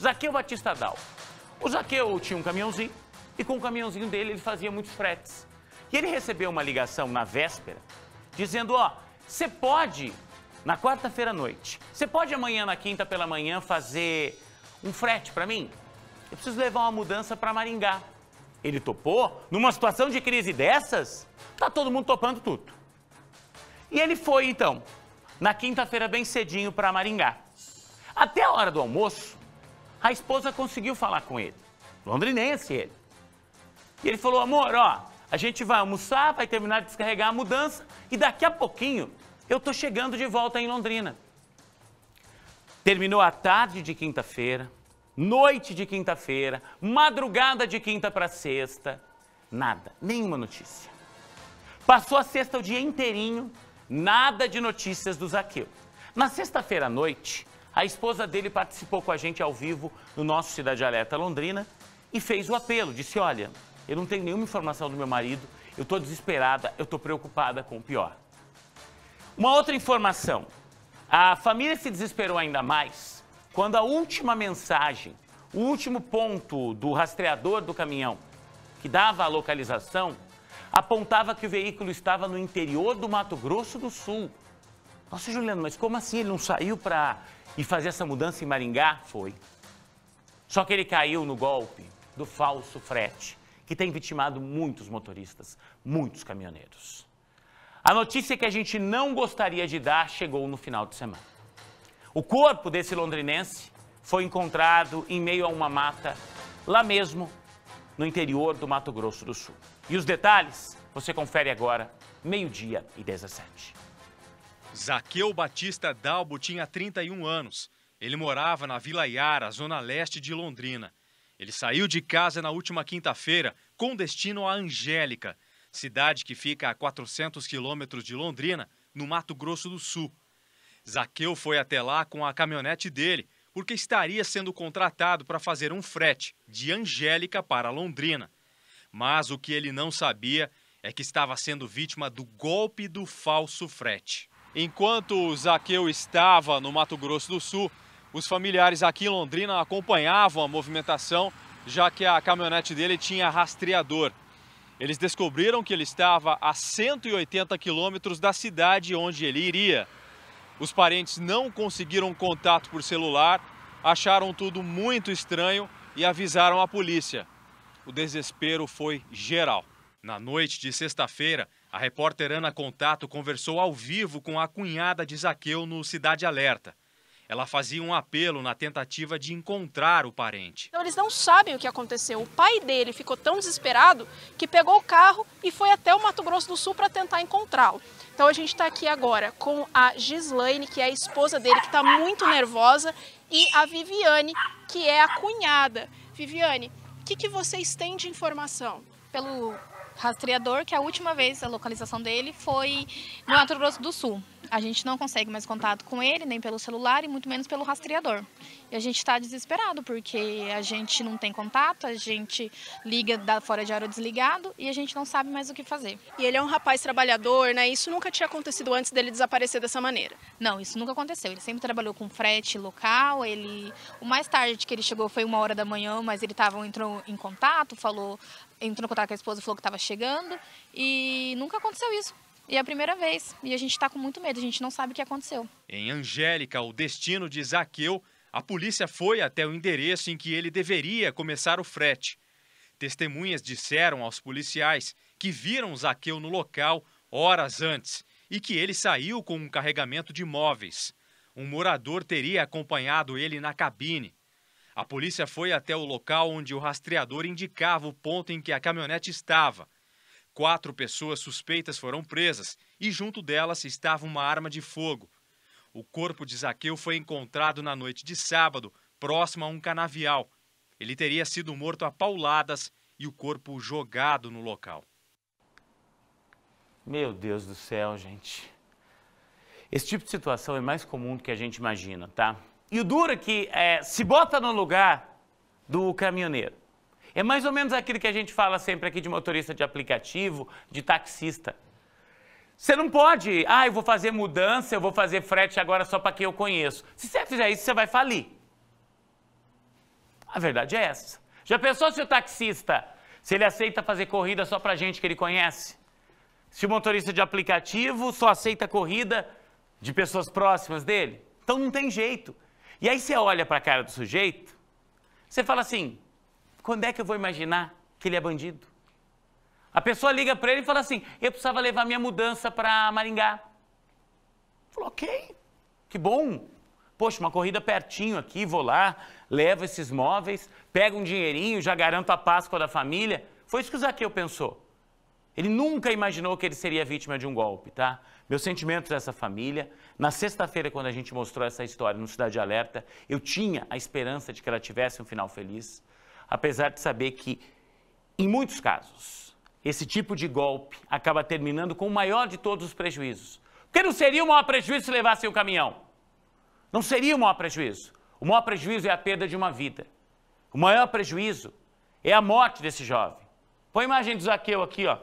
Zaqueu Batista Dal. O Zaqueu tinha um caminhãozinho e com o caminhãozinho dele ele fazia muitos fretes. E ele recebeu uma ligação na véspera dizendo: Ó, você pode, na quarta-feira à noite, você pode amanhã, na quinta pela manhã, fazer um frete para mim? Eu preciso levar uma mudança para Maringá. Ele topou? Numa situação de crise dessas? Tá todo mundo topando tudo. E ele foi então, na quinta-feira bem cedinho para Maringá. Até a hora do almoço, a esposa conseguiu falar com ele, londrinense ele. E ele falou: amor, ó, a gente vai almoçar, vai terminar de descarregar a mudança e daqui a pouquinho eu tô chegando de volta em Londrina. Terminou a tarde de quinta-feira, noite de quinta-feira, madrugada de quinta para sexta, nada, nenhuma notícia. Passou a sexta o dia inteirinho, nada de notícias do Zaqueu. Na sexta-feira à noite, a esposa dele participou com a gente ao vivo no nosso Cidade Alerta Londrina e fez o apelo, disse: "Olha, eu não tenho nenhuma informação do meu marido, eu estou desesperada, eu estou preocupada com o pior". Uma outra informação: a família se desesperou ainda mais quando a última mensagem, o último ponto do rastreador do caminhão que dava a localização apontava que o veículo estava no interior do Mato Grosso do Sul. Nossa, Juliano, mas como assim? Ele não saiu para e fazer essa mudança em Maringá? Foi. Só que ele caiu no golpe do falso frete, que tem vitimado muitos motoristas, muitos caminhoneiros. A notícia que a gente não gostaria de dar chegou no final de semana. O corpo desse londrinense foi encontrado em meio a uma mata, lá mesmo no interior do Mato Grosso do Sul. E os detalhes você confere agora, meio-dia e 17. Zaqueu Batista Dalbo tinha 31 anos. Ele morava na Vila Iara, zona leste de Londrina. Ele saiu de casa na última quinta-feira com destino a Angélica, cidade que fica a 400 quilômetros de Londrina, no Mato Grosso do Sul. Zaqueu foi até lá com a caminhonete dele, porque estaria sendo contratado para fazer um frete de Angélica para Londrina. Mas o que ele não sabia é que estava sendo vítima do golpe do falso frete. Enquanto Zaqueu estava no Mato Grosso do Sul, os familiares aqui em Londrina acompanhavam a movimentação, já que a caminhonete dele tinha rastreador. Eles descobriram que ele estava a 180 quilômetros da cidade onde ele iria. Os parentes não conseguiram contato por celular, acharam tudo muito estranho e avisaram a polícia. O desespero foi geral. Na noite de sexta-feira, a repórter Ana Contato conversou ao vivo com a cunhada de Zaqueu no Cidade Alerta. Ela fazia um apelo na tentativa de encontrar o parente. Então, eles não sabem o que aconteceu. O pai dele ficou tão desesperado que pegou o carro e foi até o Mato Grosso do Sul para tentar encontrá-lo. Então a gente está aqui agora com a Gislaine, que é a esposa dele, que está muito nervosa, e a Viviane, que é a cunhada. Viviane, o que, que vocês têm de informação? Pelo rastreador, que a última vez a localização dele foi no Mato Grosso do Sul. A gente não consegue mais contato com ele, nem pelo celular e muito menos pelo rastreador. E a gente está desesperado porque a gente não tem contato, a gente liga da fora de hora desligado e a gente não sabe mais o que fazer. E ele é um rapaz trabalhador, né? Isso nunca tinha acontecido antes dele desaparecer dessa maneira. Não, isso nunca aconteceu. Ele sempre trabalhou com frete local. Ele, o mais tarde que ele chegou foi uma hora da manhã, mas ele tava entrou em contato, falou entrou em contato com a esposa, falou que estava chegando e nunca aconteceu isso. E é a primeira vez, e a gente está com muito medo, a gente não sabe o que aconteceu. Em Angélica, o destino de Zaqueu, a polícia foi até o endereço em que ele deveria começar o frete. Testemunhas disseram aos policiais que viram Zaqueu no local horas antes e que ele saiu com um carregamento de móveis. Um morador teria acompanhado ele na cabine. A polícia foi até o local onde o rastreador indicava o ponto em que a caminhonete estava. Quatro pessoas suspeitas foram presas e junto delas estava uma arma de fogo. O corpo de Zaqueu foi encontrado na noite de sábado, próximo a um canavial. Ele teria sido morto a pauladas e o corpo jogado no local. Meu Deus do céu, gente. Esse tipo de situação é mais comum do que a gente imagina, tá? E o duro é que é, se bota no lugar do caminhoneiro. É mais ou menos aquilo que a gente fala sempre aqui de motorista de aplicativo, de taxista. Você não pode, ah, eu vou fazer mudança, eu vou fazer frete agora só para quem eu conheço. Se você fizer isso, você vai falir. A verdade é essa. Já pensou se o taxista, se ele aceita fazer corrida só para gente que ele conhece? Se o motorista de aplicativo só aceita corrida de pessoas próximas dele? Então não tem jeito. E aí você olha para a cara do sujeito, você fala assim: quando é que eu vou imaginar que ele é bandido? A pessoa liga para ele e fala assim: eu precisava levar minha mudança para Maringá. Falou, ok, que bom. Poxa, uma corrida pertinho aqui, vou lá, levo esses móveis, pego um dinheirinho, já garanto a Páscoa da família. Foi isso que o Zaqueu pensou. Ele nunca imaginou que ele seria vítima de um golpe, tá? Meus sentimentos dessa família, na sexta-feira, quando a gente mostrou essa história no Cidade Alerta, eu tinha a esperança de que ela tivesse um final feliz, apesar de saber que, em muitos casos, esse tipo de golpe acaba terminando com o maior de todos os prejuízos. Porque não seria o maior prejuízo se levassem o caminhão. Não seria o maior prejuízo. O maior prejuízo é a perda de uma vida. O maior prejuízo é a morte desse jovem. Põe a imagem do Zaqueu aqui, ó,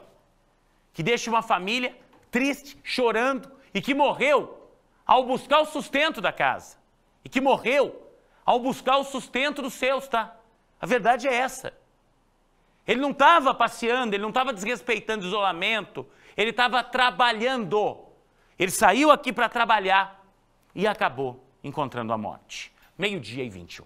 que deixa uma família triste, chorando e que morreu ao buscar o sustento da casa e que morreu ao buscar o sustento dos seus, tá? A verdade é essa. Ele não estava passeando, ele não estava desrespeitando o isolamento, ele estava trabalhando. Ele saiu aqui para trabalhar e acabou encontrando a morte. Meio-dia e 21.